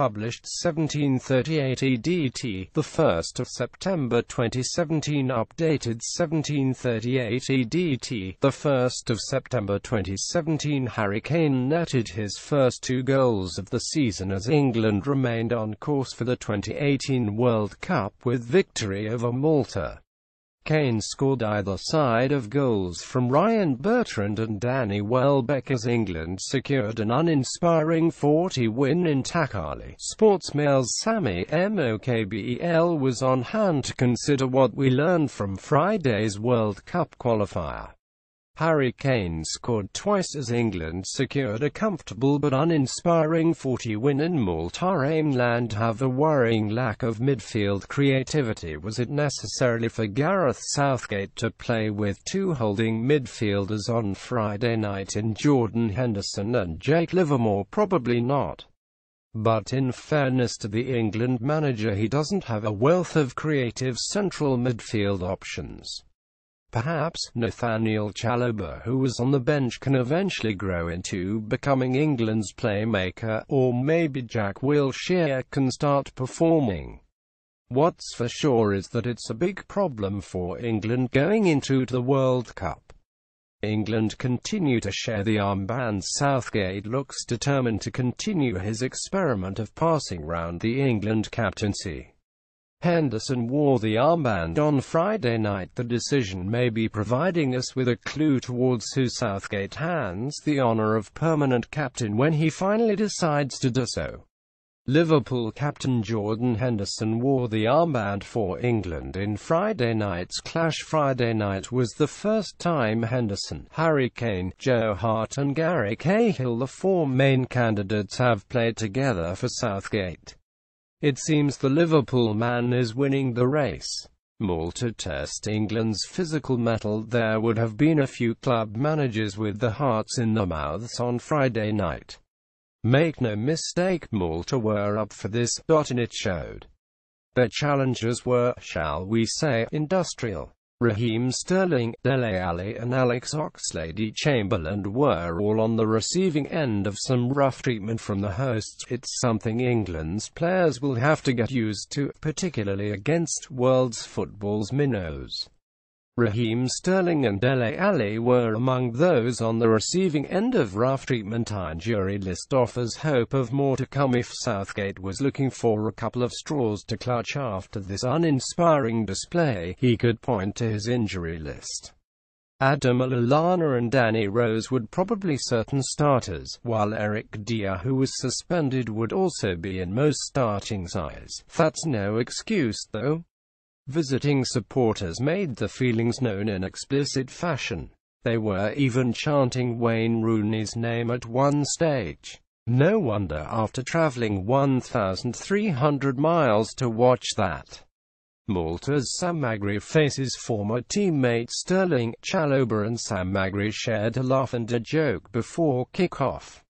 published 1738 EDT, the 1st of September 2017 updated 1738 EDT, the 1st of September 2017 Harry Kane netted his first two goals of the season as England remained on course for the 2018 World Cup with victory over Malta. Kane scored either side of goals from Ryan Bertrand and Danny Welbeck as England secured an uninspiring 40 win in Takali. Sportsmail's Sammy Mokbel was on hand to consider what we learned from Friday's World Cup qualifier. Kane scored twice as England secured a comfortable but uninspiring 40 win in Malta-Aimland a worrying lack of midfield creativity was it necessary for Gareth Southgate to play with two holding midfielders on Friday night in Jordan Henderson and Jake Livermore probably not. But in fairness to the England manager he doesn't have a wealth of creative central midfield options. Perhaps Nathaniel Chalobah who was on the bench can eventually grow into becoming England's playmaker, or maybe Jack Wilshere can start performing. What's for sure is that it's a big problem for England going into the World Cup. England continue to share the armband Southgate looks determined to continue his experiment of passing round the England captaincy. Henderson wore the armband on Friday night. The decision may be providing us with a clue towards who Southgate hands the honour of permanent captain when he finally decides to do so. Liverpool captain Jordan Henderson wore the armband for England in Friday night's clash. Friday night was the first time Henderson, Harry Kane, Joe Hart and Gary Cahill the four main candidates have played together for Southgate. It seems the Liverpool man is winning the race. More to test England's physical metal there would have been a few club managers with the hearts in their mouths on Friday night. Make no mistake Malta were up for this, and it showed. Their challenges were, shall we say, industrial. Raheem Sterling, Dele Alli and Alex Oxlade-Chamberlain were all on the receiving end of some rough treatment from the hosts. It's something England's players will have to get used to, particularly against world's football's minnows. Raheem Sterling and Dele Alli were among those on the receiving end of rough treatment. Our jury list offers hope of more to come if Southgate was looking for a couple of straws to clutch after this uninspiring display, he could point to his injury list. Adam Lallana and Danny Rose would probably certain starters, while Eric Dia who was suspended would also be in most starting sides. That's no excuse though. Visiting supporters made the feelings known in explicit fashion. They were even chanting Wayne Rooney's name at one stage. No wonder after travelling 1,300 miles to watch that. Malta's Sam Magri faces former teammate Sterling Chaloba and Sam Magri shared a laugh and a joke before kick-off.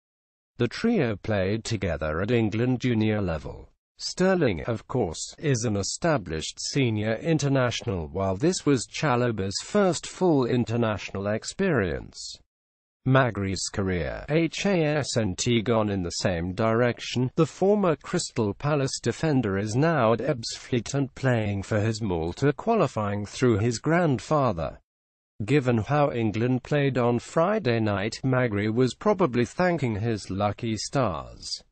The trio played together at England junior level. Sterling, of course, is an established senior international while this was Chalaba's first full international experience. Magri's career, HAS gone in the same direction, the former Crystal Palace defender is now at Ebbsfleet and playing for his Malta qualifying through his grandfather. Given how England played on Friday night, Magri was probably thanking his lucky stars.